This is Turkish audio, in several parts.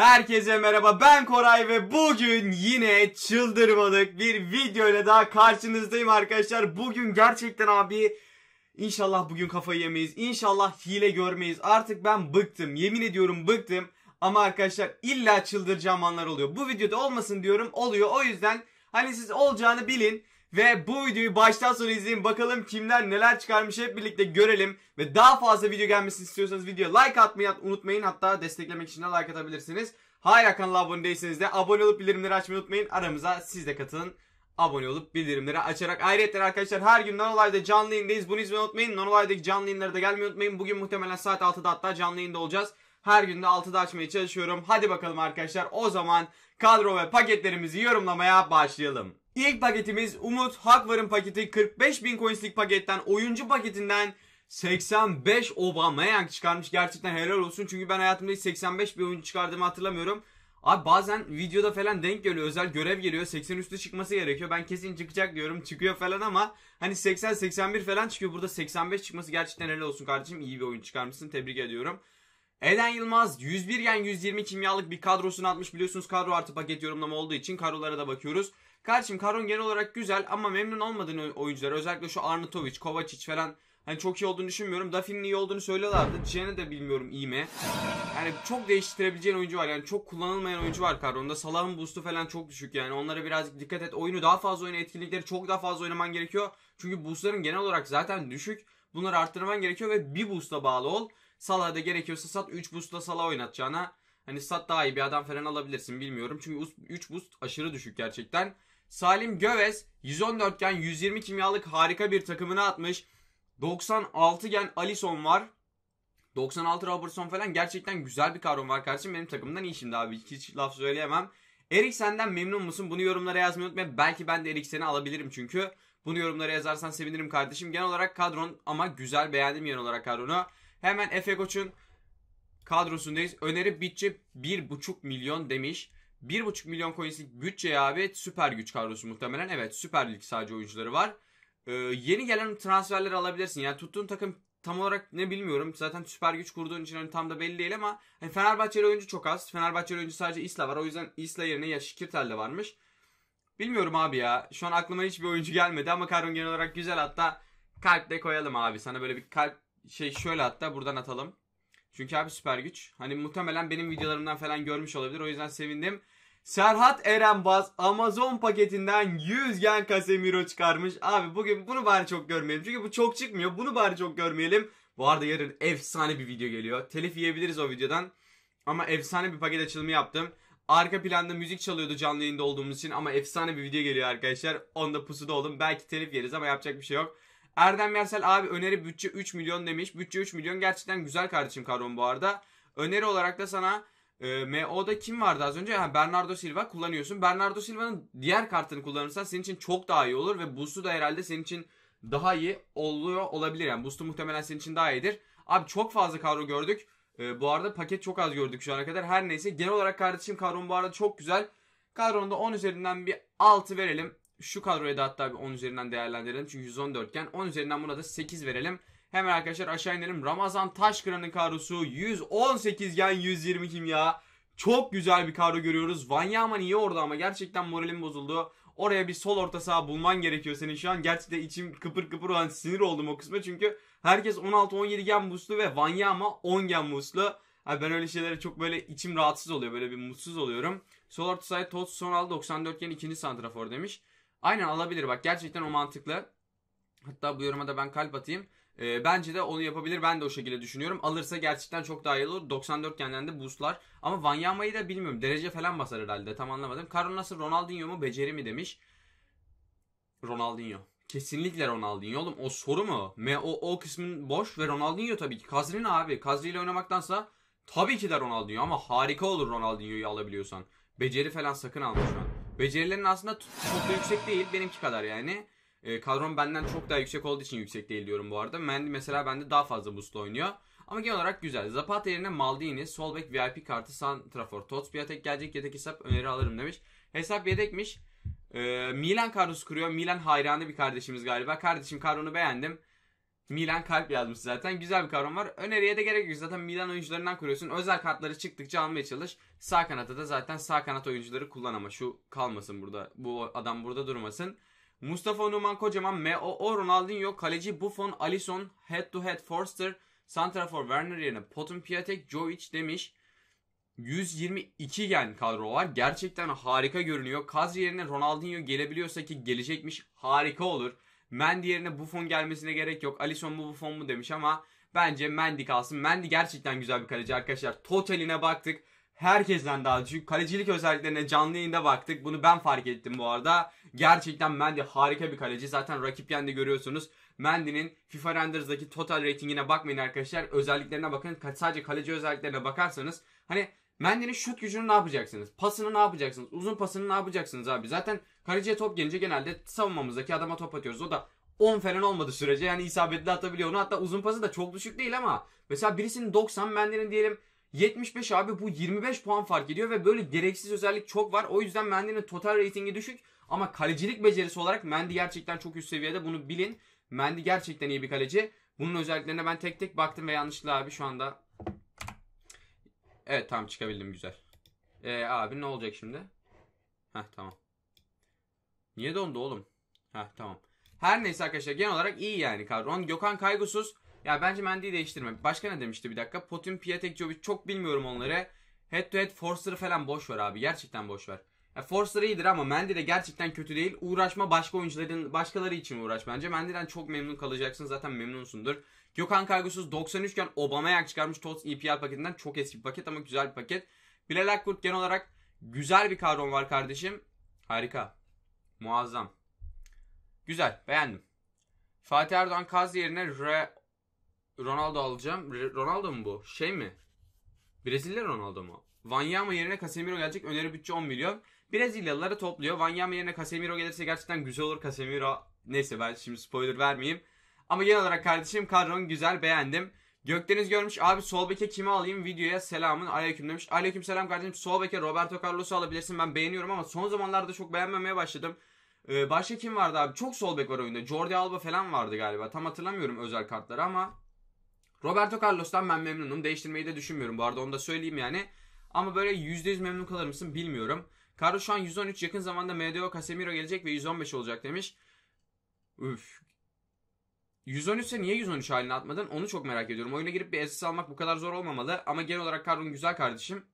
Herkese merhaba ben Koray ve bugün yine çıldırmadık bir video ile daha karşınızdayım arkadaşlar. Bugün gerçekten abi inşallah bugün kafayı yemeyiz. İnşallah hile görmeyiz. Artık ben bıktım. Yemin ediyorum bıktım. Ama arkadaşlar illa çıldıracağım anlar oluyor. Bu videoda olmasın diyorum oluyor. O yüzden hani siz olacağını bilin. Ve bu videoyu baştan sona izleyin. Bakalım kimler neler çıkarmış hep birlikte görelim. Ve daha fazla video gelmesini istiyorsanız videoya like atmayı unutmayın. Hatta desteklemek için de like atabilirsiniz. Hala kanala abone değilseniz de abone olup bildirimleri açmayı unutmayın. Aramıza siz de katılın. Abone olup bildirimleri açarak. Ayrıca arkadaşlar her gün Nanolive'da canlı yayındayız. Bunu izlemeyi unutmayın. Nanolive'deki canlı yayınlara da gelmeyi unutmayın. Bugün muhtemelen saat 6'da hatta canlı yayında olacağız. Her gün de 6'da açmaya çalışıyorum. Hadi bakalım arkadaşlar. O zaman kadro ve paketlerimizi yorumlamaya başlayalım. İlk paketimiz Umut Hakvar'ın paketi 45 bin coinslik paketten oyuncu paketinden 85 Aubameyang çıkarmış. Gerçekten helal olsun. Çünkü ben hayatımda hiç 85 bir oyuncu çıkardığımı hatırlamıyorum. Abi bazen videoda falan denk geliyor. Özel görev geliyor. 80 üstü çıkması gerekiyor. Ben kesin çıkacak diyorum. Çıkıyor falan ama hani 80-81 falan çıkıyor. Burada 85 çıkması gerçekten helal olsun kardeşim. iyi bir oyun çıkarmışsın. Tebrik ediyorum. Eden Yılmaz 101 yen 120 kimyalık bir kadrosunu atmış. Biliyorsunuz kadro artı paket yorumlama olduğu için kadrolara da bakıyoruz. Kardeşim kadron genel olarak güzel ama memnun olmadığın oyuncular özellikle şu Arnautovic, Kovacic falan hani çok iyi olduğunu düşünmüyorum. Dafin'in iyi olduğunu söylüyorlardı. Cihan'ı de bilmiyorum iyi mi. Yani çok değiştirebileceğin oyuncu var. Yani çok kullanılmayan oyuncu var kadronda. Salah'ın boost'u falan çok düşük yani. Onlara biraz dikkat et. Oyunu daha fazla oyna. Etkinlikleri çok daha fazla oynaman gerekiyor. Çünkü boost'ların genel olarak zaten düşük. Bunları arttırman gerekiyor ve bir boost'a bağlı ol. Salah'a da gerekiyorsa sat 3 boost'la Salah oynatacağına. Hani sat daha iyi bir adam falan alabilirsin bilmiyorum. Çünkü 3 boost aşırı düşük gerçekten. Salim Gövez 114 gen 120 kimyalık harika bir takımını atmış. 96 gen Alison var. 96 Robertson falan gerçekten güzel bir kadron var kardeşim. Benim takımdan iyi şimdi abi. Hiç laf söyleyemem. Erik senden memnun musun? Bunu yorumlara yazmayı unutma. Belki ben de Erik seni alabilirim çünkü. Bunu yorumlara yazarsan sevinirim kardeşim. Genel olarak kadron ama güzel beğendim genel olarak kadronu. Hemen Efe Koç'un kadrosundayız. Öneri bütçe 1,5 milyon demiş. 1.5 milyon coinslik bütçe abi süper güç kadrosu muhtemelen. Evet süper lig sadece oyuncuları var. Ee, yeni gelen transferleri alabilirsin. Yani tuttuğun takım tam olarak ne bilmiyorum. Zaten süper güç kurduğun için hani tam da belli değil ama hani Fenerbahçeli oyuncu çok az. Fenerbahçeli oyuncu sadece Isla var. O yüzden Isla yerine ya Şikirtel de varmış. Bilmiyorum abi ya. Şu an aklıma hiçbir oyuncu gelmedi ama Karun genel olarak güzel. Hatta kalp de koyalım abi. Sana böyle bir kalp şey şöyle hatta buradan atalım. Çünkü abi süper güç. Hani muhtemelen benim videolarımdan falan görmüş olabilir. O yüzden sevindim. Serhat Erenbaz Amazon paketinden 100 gen Casemiro çıkarmış. Abi bugün bunu bari çok görmeyelim. Çünkü bu çok çıkmıyor. Bunu bari çok görmeyelim. Bu arada yarın efsane bir video geliyor. Telif yiyebiliriz o videodan. Ama efsane bir paket açılımı yaptım. Arka planda müzik çalıyordu canlı yayında olduğumuz için ama efsane bir video geliyor arkadaşlar. Onda pusuda oldum. Belki telif yeriz ama yapacak bir şey yok. Erdem Yersel abi öneri bütçe 3 milyon demiş. Bütçe 3 milyon gerçekten güzel kardeşim kadron bu arada. Öneri olarak da sana e, MO'da kim vardı az önce? Ha, Bernardo Silva kullanıyorsun. Bernardo Silva'nın diğer kartını kullanırsan senin için çok daha iyi olur ve boost'u da herhalde senin için daha iyi oluyor olabilir. Yani boost'u muhtemelen senin için daha iyidir. Abi çok fazla kadro gördük. E, bu arada paket çok az gördük şu ana kadar. Her neyse genel olarak kardeşim kadron bu arada çok güzel. Kadronda 10 üzerinden bir 6 verelim şu kadroyu da hatta bir 10 üzerinden değerlendirelim. Çünkü 114 iken 10 üzerinden buna da 8 verelim. Hemen arkadaşlar aşağı inelim. Ramazan Taşkıran'ın kadrosu 118 gen 120 kim ya Çok güzel bir kadro görüyoruz. Vanyaman iyi orada ama gerçekten moralim bozuldu. Oraya bir sol orta saha bulman gerekiyor senin şu an. Gerçekten içim kıpır kıpır olan sinir oldum o kısma. Çünkü herkes 16-17 gen muslu ve Vanyama 10 gen muslu. Abi ben öyle şeylere çok böyle içim rahatsız oluyor. Böyle bir mutsuz oluyorum. Sol orta sahaya Tots Sonal 94 gen ikinci santrafor demiş. Aynen alabilir bak gerçekten o mantıklı. Hatta bu yoruma da ben kalp atayım. E, bence de onu yapabilir. Ben de o şekilde düşünüyorum. Alırsa gerçekten çok daha iyi olur. 94 kenden de boostlar. Ama Vanyama'yı da bilmiyorum. Derece falan basar herhalde. Tam anlamadım. Karon nasıl Ronaldinho mu beceri mi demiş. Ronaldinho. Kesinlikle Ronaldinho oğlum. O soru mu? me o, o kısmın boş ve Ronaldinho tabii ki. Kazrin abi. Kazri ile oynamaktansa tabii ki de Ronaldinho ama harika olur Ronaldinho'yu alabiliyorsan. Beceri falan sakın alma şu an. Becerilerin aslında çok da yüksek değil. Benimki kadar yani. E, ee, kadron benden çok daha yüksek olduğu için yüksek değil diyorum bu arada. Mendy mesela bende daha fazla boostla oynuyor. Ama genel olarak güzel. Zapata yerine Maldini, Solbek VIP kartı Santrafor. Tots bir tek gelecek yedek hesap öneri alırım demiş. Hesap yedekmiş. E, Milan kadrosu kuruyor. Milan hayranı bir kardeşimiz galiba. Kardeşim kadronu beğendim. Milan kalp yazmış zaten. Güzel bir kavram var. Öneriye de gerek yok. Zaten Milan oyuncularından kuruyorsun. Özel kartları çıktıkça almaya çalış. Sağ kanatta da zaten sağ kanat oyuncuları kullan ama şu kalmasın burada. Bu adam burada durmasın. Mustafa Numan kocaman M.O.O. Ronaldinho, kaleci Buffon, Alisson, head to head Forster, Santrafor Werner yerine Potun Piatek, Jovic demiş. 122 gen kadro var. Gerçekten harika görünüyor. Kaz yerine Ronaldinho gelebiliyorsa ki gelecekmiş harika olur. Mendy yerine Buffon gelmesine gerek yok. Alisson mu Buffon mu demiş ama bence Mendy kalsın. Mendy gerçekten güzel bir kaleci arkadaşlar. Totaline baktık. Herkesten daha çünkü kalecilik özelliklerine canlı yayında baktık. Bunu ben fark ettim bu arada. Gerçekten Mendy harika bir kaleci. Zaten rakip yende görüyorsunuz. Mendy'nin FIFA Renders'daki total ratingine bakmayın arkadaşlar. Özelliklerine bakın. Sadece kaleci özelliklerine bakarsanız hani Mendy'nin şut gücünü ne yapacaksınız? Pasını ne yapacaksınız? Uzun pasını ne yapacaksınız abi? Zaten kaleciye top gelince genelde savunmamızdaki adama top atıyoruz. O da 10 falan olmadı sürece yani isabetli atabiliyor onu. Hatta uzun pası da çok düşük değil ama mesela birisinin 90 Mendy'nin diyelim 75 abi bu 25 puan fark ediyor ve böyle gereksiz özellik çok var. O yüzden Mendy'nin total reytingi düşük ama kalecilik becerisi olarak Mendy gerçekten çok üst seviyede bunu bilin. Mendy gerçekten iyi bir kaleci. Bunun özelliklerine ben tek tek baktım ve yanlışlıkla abi şu anda Evet tamam çıkabildim güzel. Ee, abi ne olacak şimdi? Heh tamam. Niye dondu oğlum? Heh tamam. Her neyse arkadaşlar genel olarak iyi yani kadron. Gökhan kaygısız. Ya bence Mendy'yi değiştirme. Başka ne demişti bir dakika? Potin, Piatek, Jovic çok bilmiyorum onları. Head to head Forster'ı falan boş ver abi. Gerçekten boş ver. Ya Forster iyidir ama Mendy de gerçekten kötü değil. Uğraşma başka oyuncuların başkaları için uğraş bence. Mendy'den çok memnun kalacaksın. Zaten memnunsundur. Gökhan Kaygısız 93 iken Obamayak çıkarmış Tots EPL paketinden. Çok eski bir paket ama güzel bir paket. Bilal Akkurt genel olarak güzel bir kadron var kardeşim. Harika. Muazzam. Güzel. Beğendim. Fatih Erdoğan Kaz yerine Re Ronaldo alacağım. Re Ronaldo mu bu? Şey mi? Brezilya Ronaldo mu? Wanyama yerine Casemiro gelecek. Öneri bütçe 10 milyon. Brezilyalıları topluyor. Wanyama yerine Casemiro gelirse gerçekten güzel olur. Casemiro neyse ben şimdi spoiler vermeyeyim. Ama genel olarak kardeşim kadron güzel beğendim. Gökdeniz görmüş abi sol beke kimi alayım videoya selamın aleyküm demiş. Aleyküm selam kardeşim sol beke Roberto Carlos'u alabilirsin ben beğeniyorum ama son zamanlarda çok beğenmemeye başladım. Ee, başka kim vardı abi çok sol bek var oyunda Jordi Alba falan vardı galiba tam hatırlamıyorum özel kartları ama. Roberto Carlos'tan ben memnunum değiştirmeyi de düşünmüyorum bu arada onu da söyleyeyim yani. Ama böyle %100 memnun kalır mısın bilmiyorum. Carlos şu an 113 yakın zamanda MDO Casemiro gelecek ve 115 olacak demiş. Üf 113 ise niye 113 haline atmadın onu çok merak ediyorum. Oyuna girip bir asist almak bu kadar zor olmamalı ama genel olarak kadron güzel kardeşim.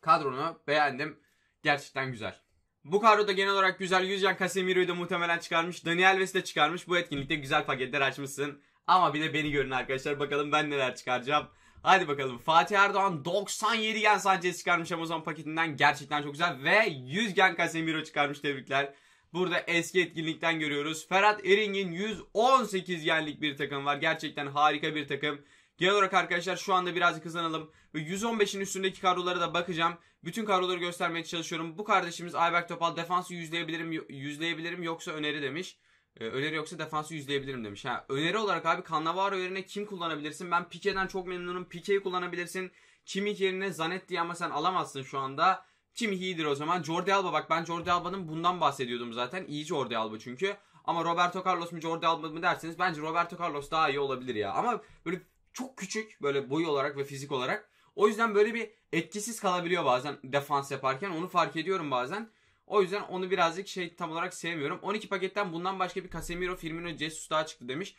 Kadronu beğendim. Gerçekten güzel. Bu da genel olarak güzel Yüzcan Casemiro'yu da muhtemelen çıkarmış. Daniel Alves'i de çıkarmış. Bu etkinlikte güzel paketler açmışsın. Ama bir de beni görün arkadaşlar. Bakalım ben neler çıkaracağım. Hadi bakalım. Fatih Erdoğan 97 gen sadece çıkarmış Amazon paketinden. Gerçekten çok güzel. Ve 100 gen Casemiro çıkarmış. Tebrikler. Burada eski etkinlikten görüyoruz. Ferhat Ering'in 118 yenlik bir takım var. Gerçekten harika bir takım. Genel olarak arkadaşlar şu anda biraz hızlanalım. Ve 115'in üstündeki kadrolara da bakacağım. Bütün kadroları göstermeye çalışıyorum. Bu kardeşimiz Ayberk Topal defansı yüzleyebilirim, yüzleyebilirim yoksa öneri demiş. Ee, öneri yoksa defansı yüzleyebilirim demiş. Ha, öneri olarak abi Cannavaro yerine kim kullanabilirsin? Ben Pike'den çok memnunum. Pike'yi kullanabilirsin. Kimik yerine Zanetti ama sen alamazsın şu anda. Kim iyidir o zaman? Jordi Alba bak ben Jordi Alba'nın bundan bahsediyordum zaten. İyi Jordi Alba çünkü. Ama Roberto Carlos mu Jordi Alba mı derseniz bence Roberto Carlos daha iyi olabilir ya. Ama böyle çok küçük böyle boy olarak ve fizik olarak. O yüzden böyle bir etkisiz kalabiliyor bazen defans yaparken. Onu fark ediyorum bazen. O yüzden onu birazcık şey tam olarak sevmiyorum. 12 paketten bundan başka bir Casemiro, Firmino, Jesus daha çıktı demiş.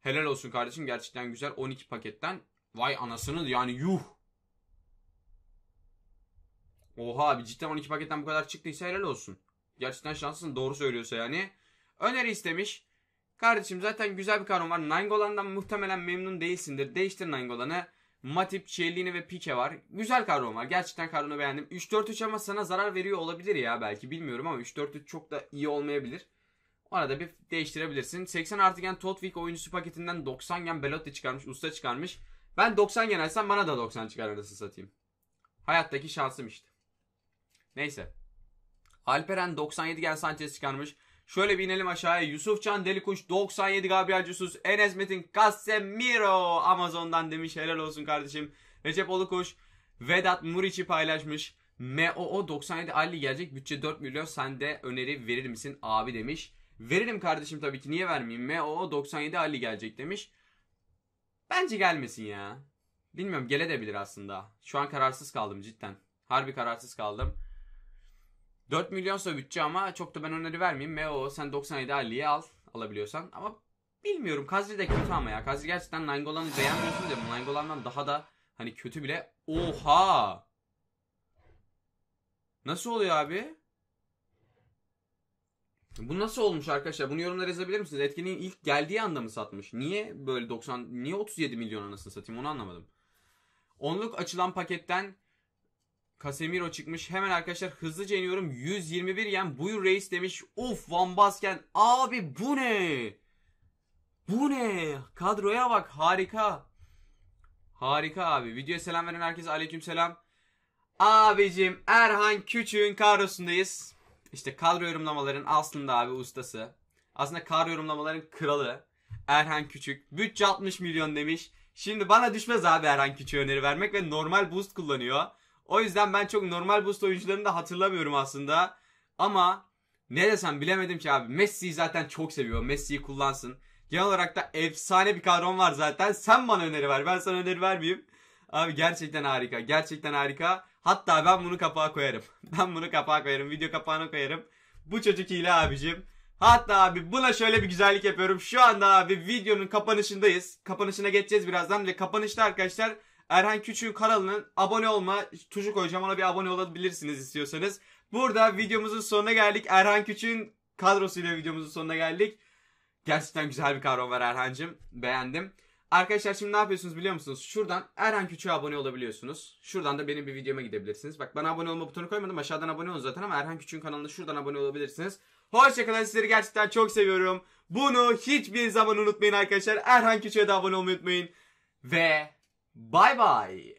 Helal olsun kardeşim gerçekten güzel 12 paketten. Vay anasını yani yuh Oha abi cidden 12 paketten bu kadar çıktıysa helal olsun. Gerçekten şanslısın doğru söylüyorsa yani. Öneri istemiş. Kardeşim zaten güzel bir kadron var. Nangolan'dan muhtemelen memnun değilsindir. Değiştir Nangolan'ı. Matip, Çelini ve Pike var. Güzel kadron var. Gerçekten kadronu beğendim. 3-4-3 ama sana zarar veriyor olabilir ya belki bilmiyorum ama 3-4-3 çok da iyi olmayabilir. Arada bir değiştirebilirsin. 80 artıgen totvik oyuncusu paketinden 90 gen Belotti çıkarmış. Usta çıkarmış. Ben 90 gen alsam bana da 90 çıkar arası satayım. Hayattaki şansım işte. Neyse. Alperen 97 gel Sanchez çıkarmış. Şöyle bir inelim aşağıya. Yusufcan Delikuş 97 Gabriel Jesus. Enes Metin Casemiro Amazon'dan demiş. Helal olsun kardeşim. Recep Olukuş Vedat Muriç'i paylaşmış. MOO 97 Ali gelecek bütçe 4 milyon sen de öneri verir misin abi demiş. Veririm kardeşim tabii ki niye vermeyeyim. MOO 97 Ali gelecek demiş. Bence gelmesin ya. Bilmiyorum gele de bilir aslında. Şu an kararsız kaldım cidden. Harbi kararsız kaldım. 4 milyonsa bütçe ama çok da ben öneri vermeyeyim. Meo sen 97 Ali'yi al alabiliyorsan. Ama bilmiyorum Kazri de kötü ama ya. Kazri gerçekten Nangolan'ı beğenmiyorsunuz diye. Nangolan'dan daha da hani kötü bile. Oha! Nasıl oluyor abi? Bu nasıl olmuş arkadaşlar? Bunu yorumlara yazabilir misiniz? Etkinliğin ilk geldiği anda mı satmış? Niye böyle 90, niye 37 milyon anasını satayım onu anlamadım. Onluk açılan paketten Casemiro çıkmış. Hemen arkadaşlar hızlıca iniyorum. 121 yen buyur reis demiş. Of Van Basken. Abi bu ne? Bu ne? Kadroya bak harika. Harika abi. Videoya selam veren herkese aleyküm selam. Abicim Erhan Küçük'ün kadrosundayız. İşte kadro yorumlamaların aslında abi ustası. Aslında kadro yorumlamaların kralı. Erhan Küçük. Bütçe 60 milyon demiş. Şimdi bana düşmez abi Erhan Küçük'e öneri vermek ve normal boost kullanıyor. O yüzden ben çok normal boost oyuncularını da hatırlamıyorum aslında. Ama ne desem bilemedim ki abi. Messi'yi zaten çok seviyor. Messi'yi kullansın. Genel olarak da efsane bir kadron var zaten. Sen bana öneri ver. Ben sana öneri vermeyeyim. Abi gerçekten harika. Gerçekten harika. Hatta ben bunu kapağa koyarım. Ben bunu kapağa koyarım. Video kapağına koyarım. Bu çocuk hile abicim. Hatta abi buna şöyle bir güzellik yapıyorum. Şu anda abi videonun kapanışındayız. Kapanışına geçeceğiz birazdan ve kapanışta arkadaşlar Erhan Küçük'ün kanalının abone olma tuşu koyacağım. Ona bir abone olabilirsiniz istiyorsanız. Burada videomuzun sonuna geldik. Erhan Küçük'ün kadrosuyla videomuzun sonuna geldik. Gerçekten güzel bir kadro var Erhan'cım. Beğendim. Arkadaşlar şimdi ne yapıyorsunuz biliyor musunuz? Şuradan Erhan Küçük'e abone olabiliyorsunuz. Şuradan da benim bir videoma gidebilirsiniz. Bak bana abone olma butonu koymadım. Aşağıdan abone olun zaten ama Erhan Küçük'ün kanalına şuradan abone olabilirsiniz. Hoşçakalın sizleri gerçekten çok seviyorum. Bunu hiçbir zaman unutmayın arkadaşlar. Erhan Küçük'e de abone olmayı unutmayın. Ve Bye bye.